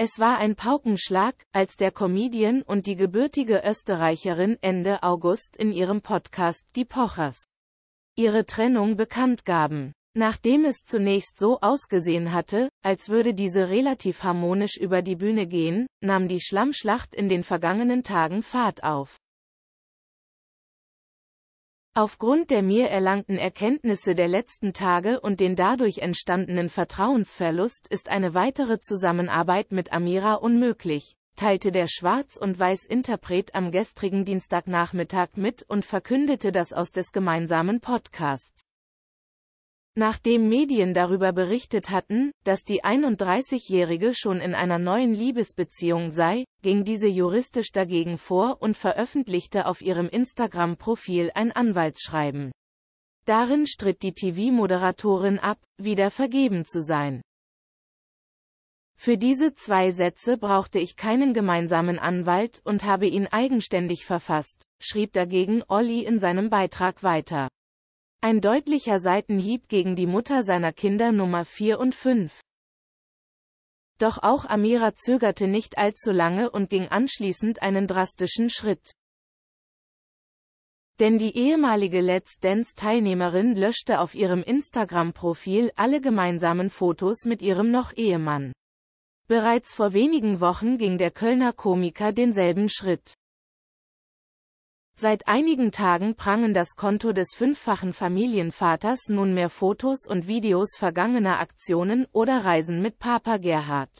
Es war ein Paukenschlag, als der Comedian und die gebürtige Österreicherin Ende August in ihrem Podcast Die Pochers ihre Trennung bekannt gaben. Nachdem es zunächst so ausgesehen hatte, als würde diese relativ harmonisch über die Bühne gehen, nahm die Schlammschlacht in den vergangenen Tagen Fahrt auf. Aufgrund der mir erlangten Erkenntnisse der letzten Tage und den dadurch entstandenen Vertrauensverlust ist eine weitere Zusammenarbeit mit Amira unmöglich, teilte der Schwarz- und Weiß-Interpret am gestrigen Dienstagnachmittag mit und verkündete das aus des gemeinsamen Podcasts. Nachdem Medien darüber berichtet hatten, dass die 31-Jährige schon in einer neuen Liebesbeziehung sei, ging diese juristisch dagegen vor und veröffentlichte auf ihrem Instagram-Profil ein Anwaltsschreiben. Darin stritt die TV-Moderatorin ab, wieder vergeben zu sein. Für diese zwei Sätze brauchte ich keinen gemeinsamen Anwalt und habe ihn eigenständig verfasst, schrieb dagegen Olli in seinem Beitrag weiter. Ein deutlicher Seitenhieb gegen die Mutter seiner Kinder Nummer 4 und 5. Doch auch Amira zögerte nicht allzu lange und ging anschließend einen drastischen Schritt. Denn die ehemalige Let's Dance-Teilnehmerin löschte auf ihrem Instagram-Profil alle gemeinsamen Fotos mit ihrem noch Ehemann. Bereits vor wenigen Wochen ging der Kölner Komiker denselben Schritt. Seit einigen Tagen prangen das Konto des fünffachen Familienvaters nunmehr Fotos und Videos vergangener Aktionen oder Reisen mit Papa Gerhard.